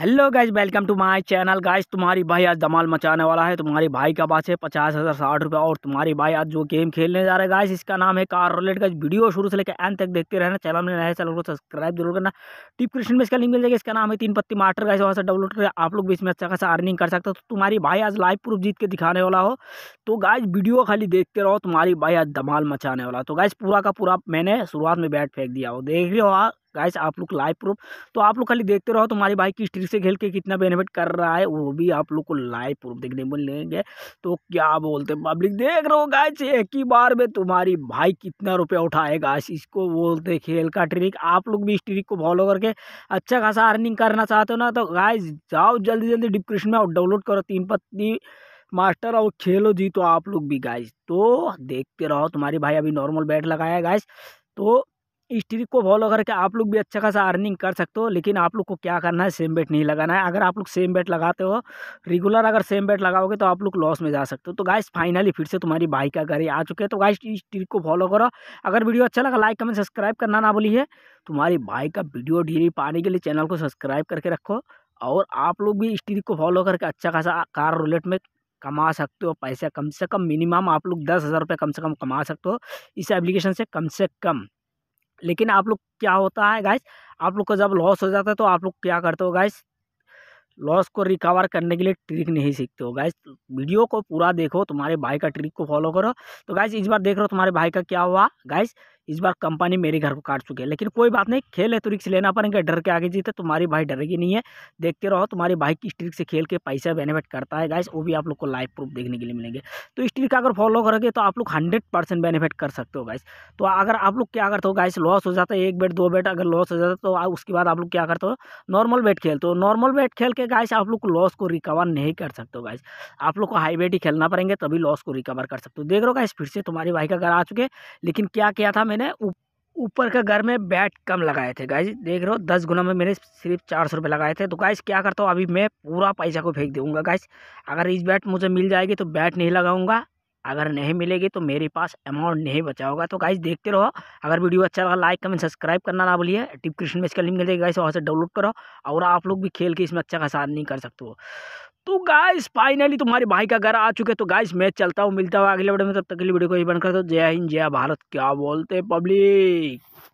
hello guys welcome to my channel guys तुम्हारी भाई आज धमाल मचाने वाला है तुम्हारी भाई का बात है पचास हज़ार साठ रुपये और तुम्हारी भाई आज जो गेम खेलने जा रहा है गाइज इसका नाम है कार रोलेट गाइज वीडियो शुरू से लेकर एंड तक देखते रहना चैनल में नया चैनल को सब्सक्राइब जरूर करना डिस्क्रिप्शन में इसका लिंक मिल जाएगा इसका नाम है तीन पत्ती मास्टर गाइज वहाँ से डाउनलोड करें आप लोग भी इसमें अच्छा खासा अर्निंग कर सकते हो तो तुम्हारी भाई आज लाइव प्रूफ जीत के दिखाने वाला हो तो गाइज वीडियो खाली देखते रहो तुम्हारी भाई आज धमाल मचाने वाला तो गाइज पूरा का पूरा मैंने शुरुआत में बैट फेंक दिया हो देख रहे हो गाइस आप लोग लाइव प्रूफ तो आप लोग खाली देखते रहो तुम्हारी भाई किस ट्रिक से खेल के कितना बेनिफिट कर रहा है वो भी आप लोग को लाइव प्रूफ देखने मिलेंगे तो क्या बोलते पब्लिक देख रहे हो गाइस एक ही बार में तुम्हारी भाई कितना रुपया उठाएगा इसको बोलते खेल का ट्रिक आप लोग भी इस ट्रिक को फॉलो करके अच्छा खासा अर्निंग करना चाहते हो ना तो गाइस जाओ जल्दी जल्दी डिस्क्रिप्शन में और डाउनलोड करो तीन पत्नी मास्टर और खेलो जी तो आप लोग भी गाइस तो देखते रहो तुम्हारी भाई अभी नॉर्मल बैट लगाया गाइस तो इस ट्रिक को फॉलो करके आप लोग भी अच्छा खासा अर्निंग कर सकते हो लेकिन आप लोग को क्या करना है सेम बेट नहीं लगाना है अगर आप लोग सेम बेट लगाते हो रेगुलर अगर सेम बेट लगाओगे तो आप लोग लॉस में जा सकते हो तो गाइस फाइनली फिर से तुम्हारी भाई का गाड़ी आ चुके हैं तो गाइस इस ट्रिक को फॉलो करो अगर वीडियो अच्छा लगा लाइक कमेंट सब्सक्राइब करना ना बोलिए तुम्हारी भाई का वीडियो डेली पाने के लिए चैनल को सब्सक्राइब करके रखो और आप लोग भी इस ट्रिक को फॉलो करके अच्छा खासा कार रोलेट में कमा सकते हो पैसा कम से कम मिनिमम आप लोग दस हज़ार रुपये कम से कम कमा सकते हो इस एप्लीकेशन से कम से कम लेकिन आप लोग क्या होता है गाइस आप लोग का जब लॉस हो जाता है तो आप लोग क्या करते हो गाइस लॉस को रिकवर करने के लिए ट्रिक नहीं सीखते हो गाइस वीडियो को पूरा देखो तुम्हारे भाई का ट्रिक को फॉलो करो तो गाइस इस बार देख रहे हो तुम्हारे भाई का क्या हुआ गाइस इस बार कंपनी मेरे घर को काट चुकी है लेकिन कोई बात नहीं खेल है तो रिक्स लेना पड़ेगा डर के आगे जीते तो तुम्हारी भाई डरेगी नहीं है देखते रहो तुम्हारी भाई की स्ट्रिक से खेल के पैसा बेनिफिट करता है गाइस वो भी आप लोग को लाइव प्रूफ देखने के लिए मिलेंगे तो स्ट्रिक का अगर फॉलो करोगे तो आप लोग हंड्रेड परसेंट बेनिफिट कर सकते हो गाइस तो अगर आप लोग क्या करते हो गाइस लॉस हो जाता है एक बेट दो बेट अगर लॉस हो जाता है तो उसके बाद आप लोग क्या करते हो नॉर्मल बेट खेलते हो नॉर्मल बेट खेल के गाइस आप लोग लॉस को रिकवर नहीं कर सकते हो गाइस आप लोग को हाई बेट ही खेलना पड़ेंगे तभी लॉस को रिकवर कर सकते हो देख रहे हो गाइस फिर से तुम्हारी भाई का घर आ चुके लेकिन क्या किया था मैंने ऊपर के घर में बैट कम लगाए थे गाइज देख रहे हो दस गुना में मैंने सिर्फ चार सौ रुपये लगाए थे तो गाइज क्या करता हूँ अभी मैं पूरा पैसा को फेंक दूंगा गाइज अगर इस बैट मुझे मिल जाएगी तो बैट नहीं लगाऊंगा अगर नहीं मिलेगी तो मेरे पास अमाउंट नहीं बचा होगा तो गाइज देखते रहो अगर वीडियो अच्छा लगा लाइक कमेंट सब्सक्राइब करना ना बोलिए टिप क्रिश्चन में इसका लिंक मिलेगा गाइस वहाँ से डाउनलोड करो और आप लोग भी खेल के इसमें अच्छा खासा नहीं कर सकते हो तो गाइस फाइनली तुम्हारे भाई का घर आ चुके तो गाइस मैं चलता हूँ मिलता हूँ अगले वीडियो में तब तक के लिए वीडियो को ही बंद कर दो जय हिंद जय भारत क्या बोलते पब्लिक